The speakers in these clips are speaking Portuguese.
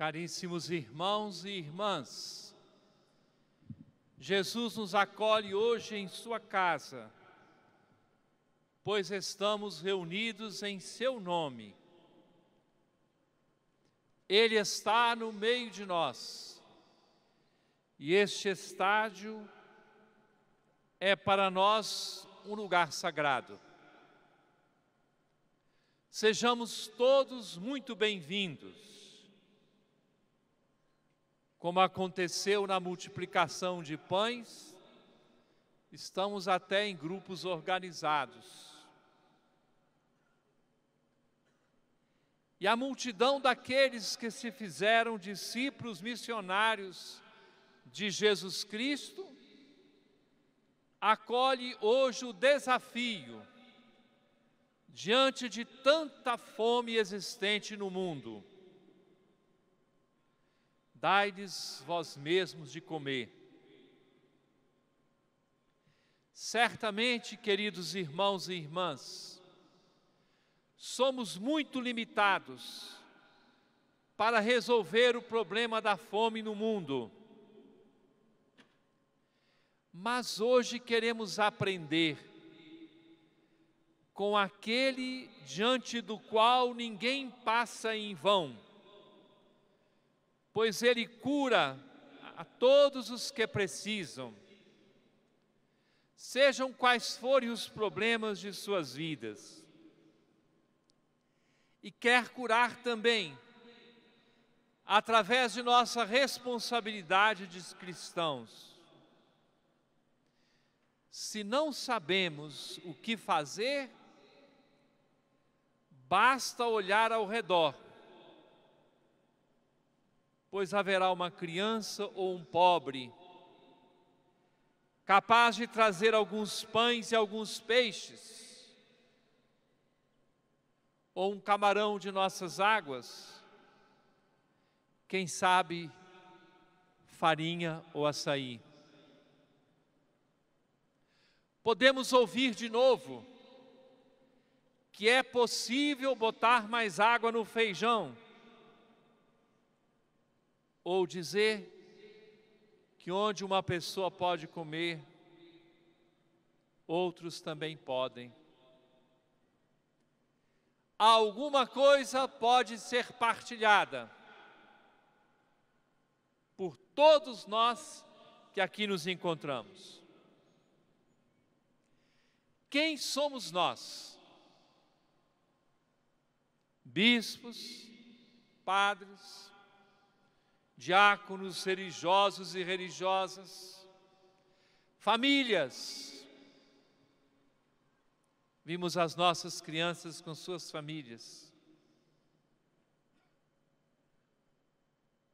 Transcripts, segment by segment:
Caríssimos irmãos e irmãs, Jesus nos acolhe hoje em sua casa, pois estamos reunidos em seu nome. Ele está no meio de nós, e este estádio é para nós um lugar sagrado. Sejamos todos muito bem-vindos como aconteceu na multiplicação de pães, estamos até em grupos organizados. E a multidão daqueles que se fizeram discípulos missionários de Jesus Cristo acolhe hoje o desafio diante de tanta fome existente no mundo Dai-lhes vós mesmos de comer. Certamente, queridos irmãos e irmãs, somos muito limitados para resolver o problema da fome no mundo. Mas hoje queremos aprender com aquele diante do qual ninguém passa em vão pois Ele cura a todos os que precisam. Sejam quais forem os problemas de suas vidas. E quer curar também, através de nossa responsabilidade de cristãos. Se não sabemos o que fazer, basta olhar ao redor pois haverá uma criança ou um pobre, capaz de trazer alguns pães e alguns peixes, ou um camarão de nossas águas, quem sabe farinha ou açaí. Podemos ouvir de novo que é possível botar mais água no feijão ou dizer que onde uma pessoa pode comer, outros também podem. Alguma coisa pode ser partilhada por todos nós que aqui nos encontramos. Quem somos nós? Bispos, padres, diáconos religiosos e religiosas, famílias. Vimos as nossas crianças com suas famílias.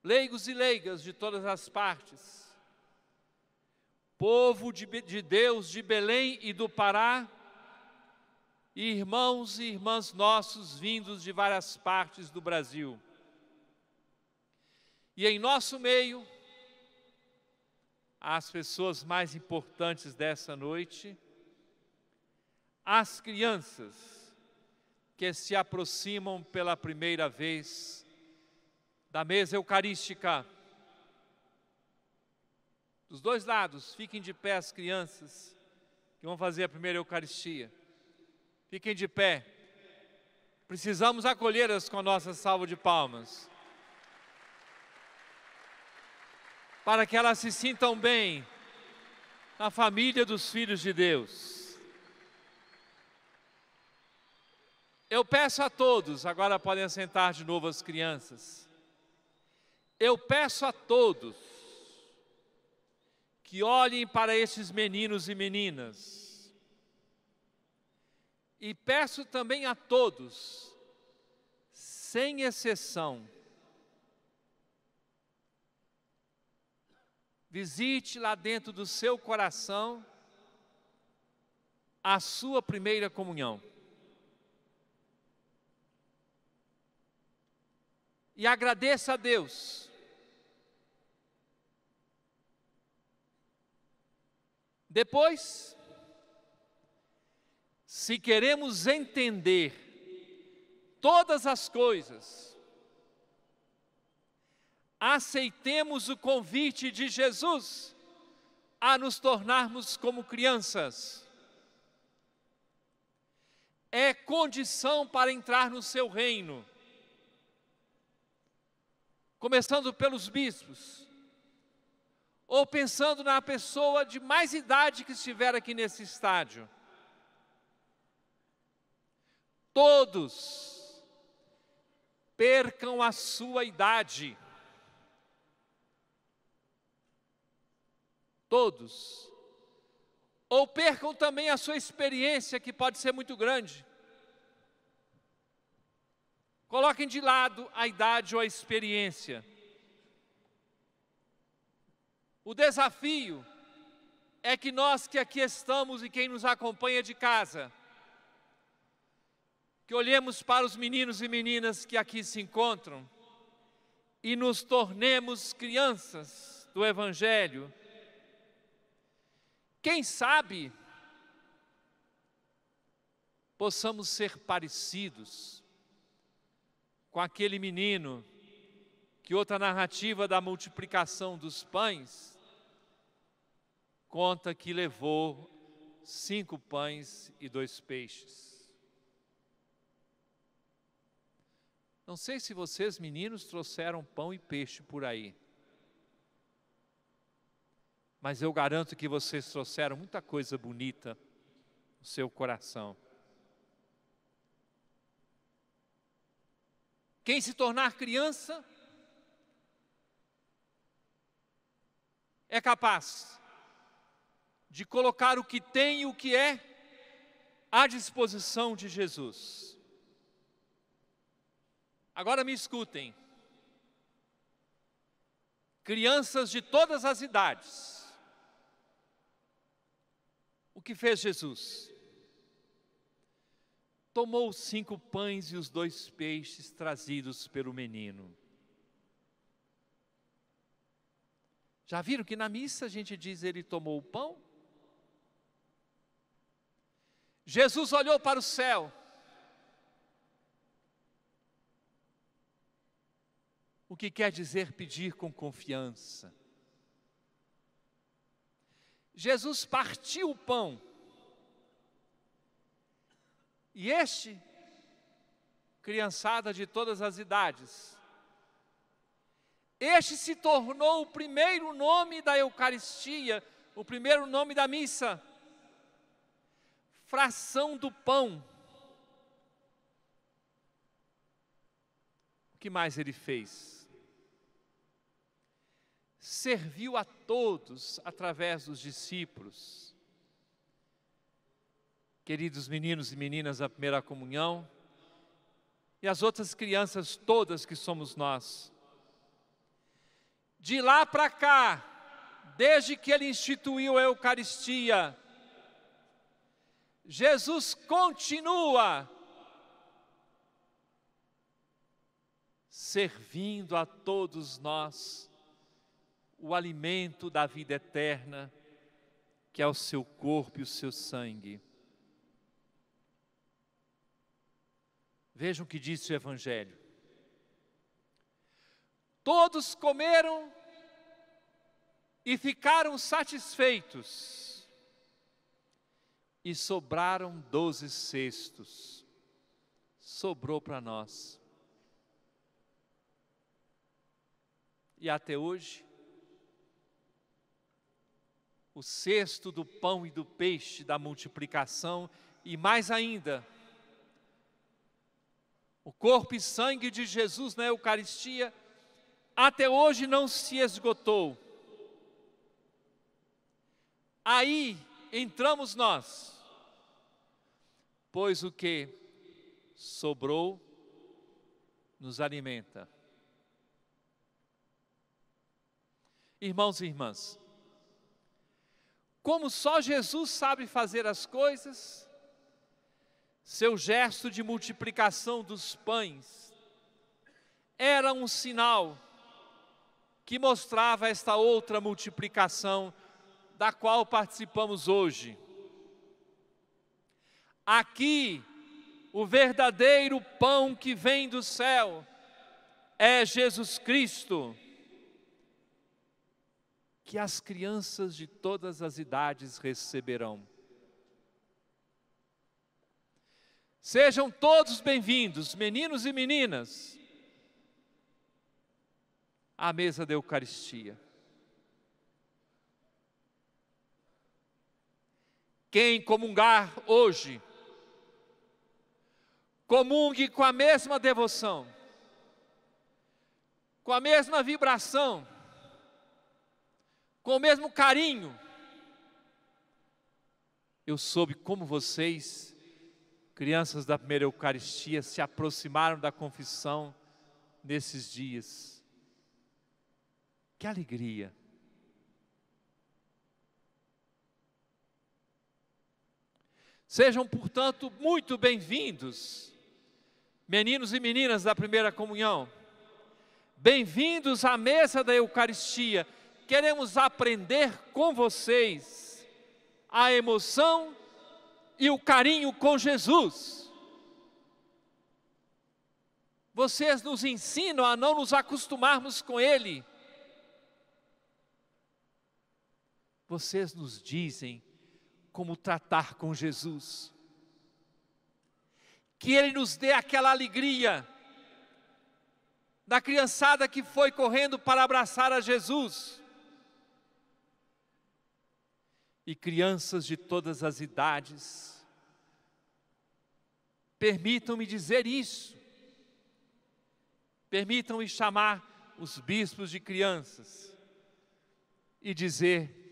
Leigos e leigas de todas as partes, povo de, de Deus de Belém e do Pará, irmãos e irmãs nossos vindos de várias partes do Brasil. E em nosso meio, as pessoas mais importantes dessa noite, as crianças que se aproximam pela primeira vez da mesa eucarística. Dos dois lados, fiquem de pé as crianças que vão fazer a primeira Eucaristia. Fiquem de pé. Precisamos acolhê-las com a nossa salva de palmas. para que elas se sintam bem na família dos filhos de Deus. Eu peço a todos, agora podem sentar de novo as crianças. Eu peço a todos que olhem para esses meninos e meninas. E peço também a todos, sem exceção, Visite lá dentro do seu coração a sua primeira comunhão. E agradeça a Deus. Depois, se queremos entender todas as coisas, aceitemos o convite de Jesus a nos tornarmos como crianças. É condição para entrar no seu reino. Começando pelos bispos, ou pensando na pessoa de mais idade que estiver aqui nesse estádio. Todos percam a sua idade todos, ou percam também a sua experiência, que pode ser muito grande. Coloquem de lado a idade ou a experiência. O desafio é que nós que aqui estamos e quem nos acompanha de casa, que olhemos para os meninos e meninas que aqui se encontram e nos tornemos crianças do Evangelho quem sabe possamos ser parecidos com aquele menino que outra narrativa da multiplicação dos pães conta que levou cinco pães e dois peixes. Não sei se vocês, meninos, trouxeram pão e peixe por aí mas eu garanto que vocês trouxeram muita coisa bonita no seu coração. Quem se tornar criança é capaz de colocar o que tem e o que é à disposição de Jesus. Agora me escutem. Crianças de todas as idades, que fez Jesus? Tomou os cinco pães e os dois peixes trazidos pelo menino. Já viram que na missa a gente diz ele tomou o pão? Jesus olhou para o céu. O que quer dizer pedir com confiança? Jesus partiu o pão. E este, criançada de todas as idades, este se tornou o primeiro nome da Eucaristia, o primeiro nome da missa. Fração do pão. O que mais ele fez? Serviu a todos através dos discípulos. Queridos meninos e meninas da primeira comunhão, e as outras crianças todas que somos nós. De lá para cá, desde que ele instituiu a Eucaristia, Jesus continua servindo a todos nós o alimento da vida eterna, que é o seu corpo e o seu sangue. Vejam o que disse o Evangelho. Todos comeram e ficaram satisfeitos, e sobraram doze cestos. Sobrou para nós. E até hoje, o cesto do pão e do peixe da multiplicação, e mais ainda, o corpo e sangue de Jesus na Eucaristia, até hoje não se esgotou. Aí entramos nós, pois o que sobrou nos alimenta. Irmãos e irmãs, como só Jesus sabe fazer as coisas, seu gesto de multiplicação dos pães era um sinal que mostrava esta outra multiplicação da qual participamos hoje. Aqui, o verdadeiro pão que vem do céu é Jesus Cristo que as crianças de todas as idades receberão. Sejam todos bem-vindos, meninos e meninas, à mesa da Eucaristia. Quem comungar hoje, comungue com a mesma devoção, com a mesma vibração com o mesmo carinho. Eu soube como vocês, crianças da primeira Eucaristia, se aproximaram da confissão nesses dias. Que alegria! Sejam, portanto, muito bem-vindos, meninos e meninas da primeira comunhão. Bem-vindos à mesa da Eucaristia queremos aprender com vocês a emoção e o carinho com Jesus. Vocês nos ensinam a não nos acostumarmos com Ele. Vocês nos dizem como tratar com Jesus. Que Ele nos dê aquela alegria da criançada que foi correndo para abraçar a Jesus e crianças de todas as idades. Permitam-me dizer isso. Permitam-me chamar os bispos de crianças e dizer,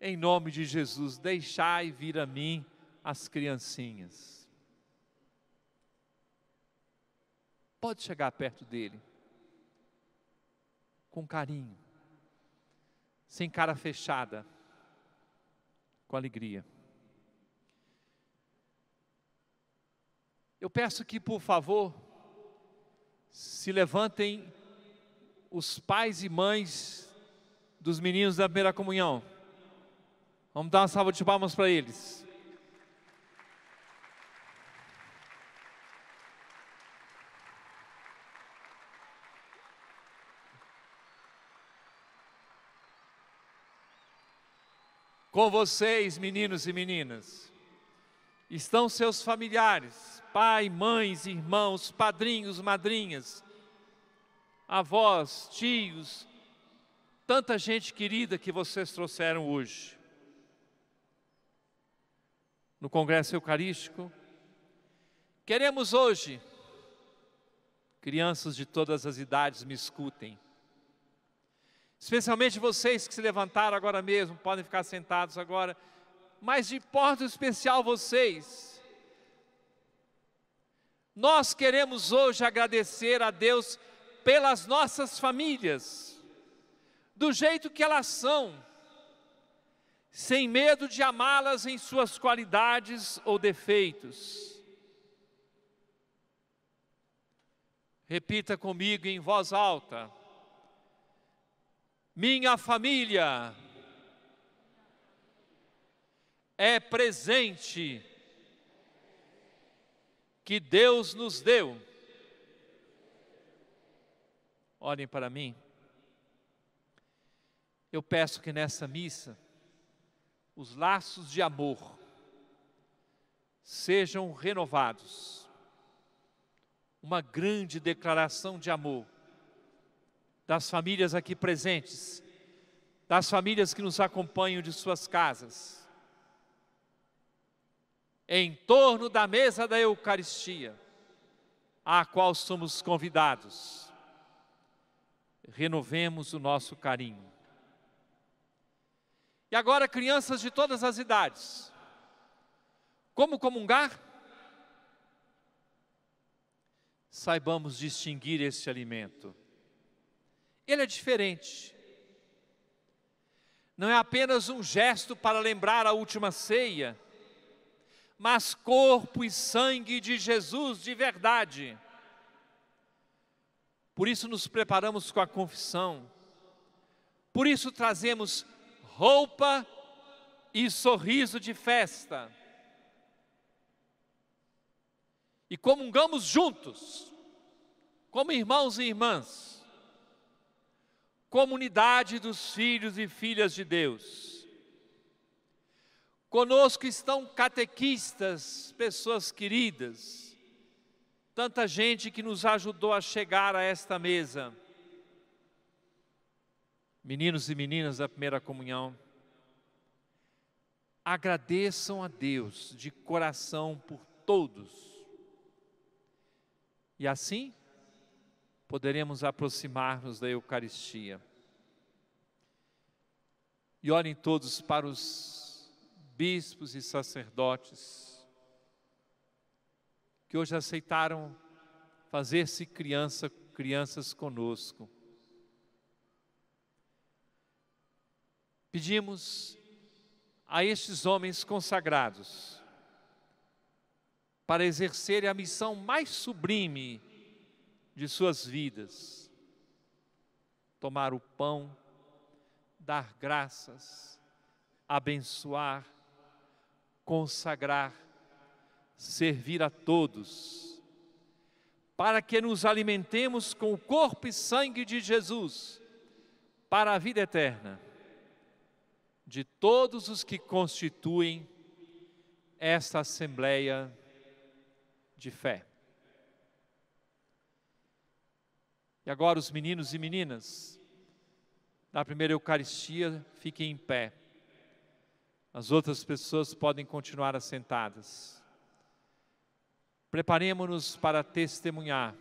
em nome de Jesus, deixai vir a mim as criancinhas. Pode chegar perto dele, com carinho, sem cara fechada com alegria. Eu peço que, por favor, se levantem os pais e mães dos meninos da primeira comunhão. Vamos dar uma salva de palmas para eles. Com vocês, meninos e meninas, estão seus familiares, pai, mães, irmãos, padrinhos, madrinhas, avós, tios, tanta gente querida que vocês trouxeram hoje. No Congresso Eucarístico, queremos hoje, crianças de todas as idades me escutem. Especialmente vocês que se levantaram agora mesmo, podem ficar sentados agora. Mas de porta especial vocês. Nós queremos hoje agradecer a Deus pelas nossas famílias, do jeito que elas são, sem medo de amá-las em suas qualidades ou defeitos. Repita comigo em voz alta minha família é presente que Deus nos deu. Olhem para mim. Eu peço que nessa missa os laços de amor sejam renovados. Uma grande declaração de amor das famílias aqui presentes, das famílias que nos acompanham de suas casas. Em torno da mesa da Eucaristia, à qual somos convidados, renovemos o nosso carinho. E agora, crianças de todas as idades, como comungar? Saibamos distinguir esse alimento ele é diferente. Não é apenas um gesto para lembrar a última ceia, mas corpo e sangue de Jesus de verdade. Por isso nos preparamos com a confissão, por isso trazemos roupa e sorriso de festa. E comungamos juntos, como irmãos e irmãs comunidade dos filhos e filhas de Deus. Conosco estão catequistas, pessoas queridas, tanta gente que nos ajudou a chegar a esta mesa. Meninos e meninas da primeira comunhão, agradeçam a Deus de coração por todos. E assim, poderemos aproximar-nos da Eucaristia. E olhem todos para os bispos e sacerdotes que hoje aceitaram fazer-se criança, crianças conosco. Pedimos a estes homens consagrados para exercerem a missão mais sublime de suas vidas. Tomar o pão, dar graças, abençoar, consagrar, servir a todos, para que nos alimentemos com o corpo e sangue de Jesus, para a vida eterna, de todos os que constituem esta Assembleia de Fé. E agora os meninos e meninas, na primeira Eucaristia, fiquem em pé. As outras pessoas podem continuar assentadas. Preparemos-nos para testemunhar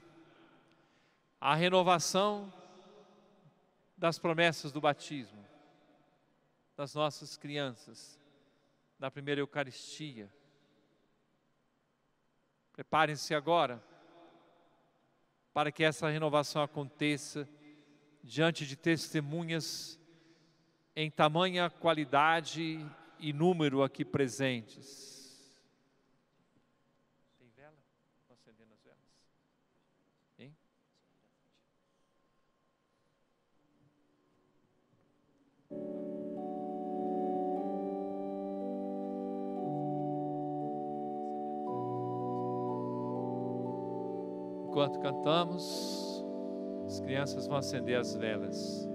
a renovação das promessas do batismo, das nossas crianças, na primeira Eucaristia. Preparem-se agora para que essa renovação aconteça diante de testemunhas em tamanha qualidade e número aqui presentes. Enquanto cantamos, as crianças vão acender as velas.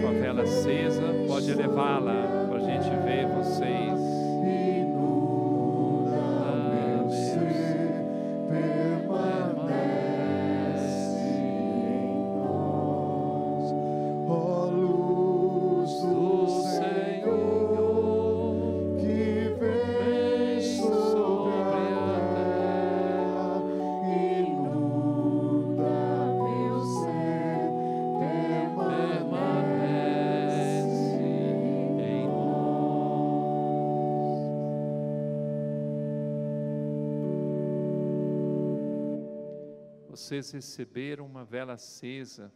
com a vela acesa, pode levá-la vocês receberam uma vela acesa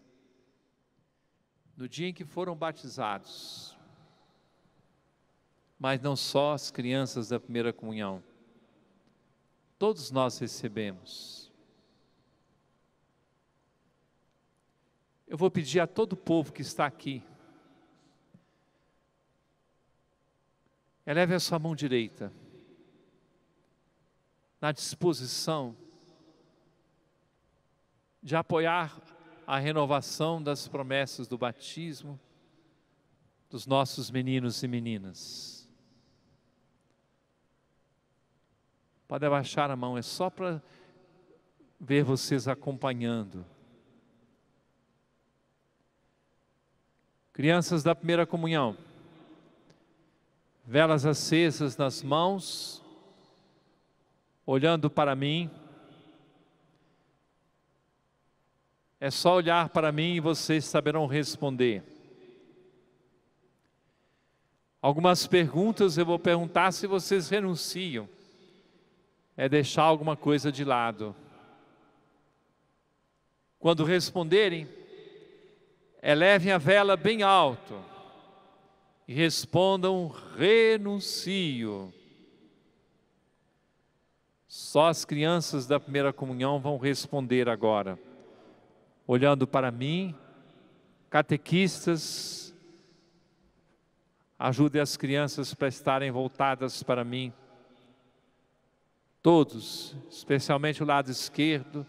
no dia em que foram batizados. Mas não só as crianças da primeira comunhão, todos nós recebemos. Eu vou pedir a todo o povo que está aqui, eleve a sua mão direita, na disposição de apoiar a renovação das promessas do batismo dos nossos meninos e meninas. Pode abaixar a mão, é só para ver vocês acompanhando. Crianças da primeira comunhão, velas acesas nas mãos, olhando para mim. É só olhar para mim e vocês saberão responder. Algumas perguntas eu vou perguntar se vocês renunciam. É deixar alguma coisa de lado. Quando responderem, elevem a vela bem alto e respondam: renuncio. Só as crianças da primeira comunhão vão responder agora olhando para mim, catequistas, ajude as crianças para estarem voltadas para mim. Todos, especialmente o lado esquerdo,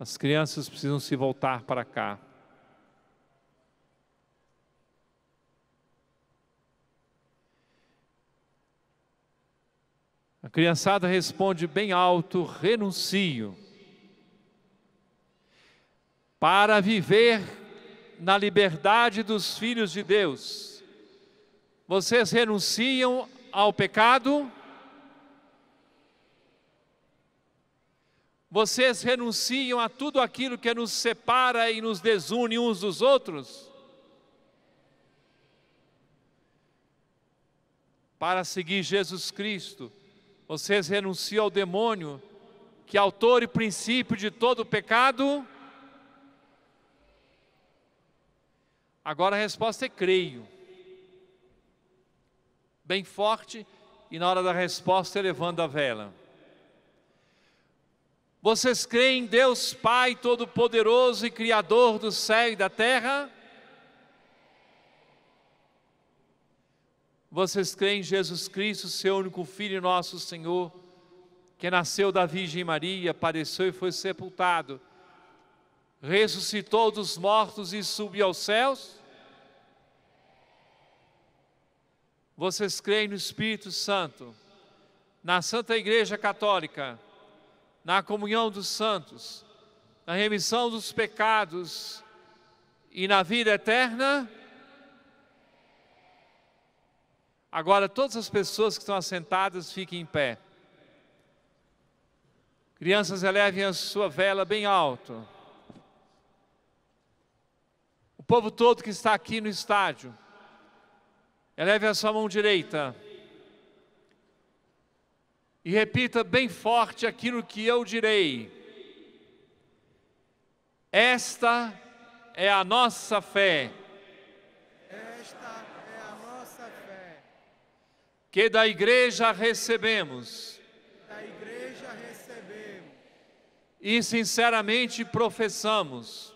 as crianças precisam se voltar para cá. A criançada responde bem alto: renuncio para viver na liberdade dos filhos de Deus. Vocês renunciam ao pecado? Vocês renunciam a tudo aquilo que nos separa e nos desune uns dos outros? Para seguir Jesus Cristo, vocês renunciam ao demônio, que é autor e princípio de todo o pecado? Agora a resposta é creio. Bem forte e na hora da resposta elevando a vela. Vocês creem em Deus Pai Todo-Poderoso e Criador do céu e da terra? Vocês creem em Jesus Cristo, seu único Filho, nosso Senhor, que nasceu da Virgem Maria, padeceu e foi sepultado, ressuscitou dos mortos e subiu aos céus? Vocês creem no Espírito Santo, na Santa Igreja Católica, na comunhão dos santos, na remissão dos pecados e na vida eterna? Agora, todas as pessoas que estão assentadas fiquem em pé. Crianças, elevem a sua vela bem alto. O povo todo que está aqui no estádio, Eleve a sua mão direita. E repita bem forte aquilo que eu direi. Esta é a nossa fé. Esta é a nossa fé. Que da igreja recebemos. Da igreja recebemos. E sinceramente professamos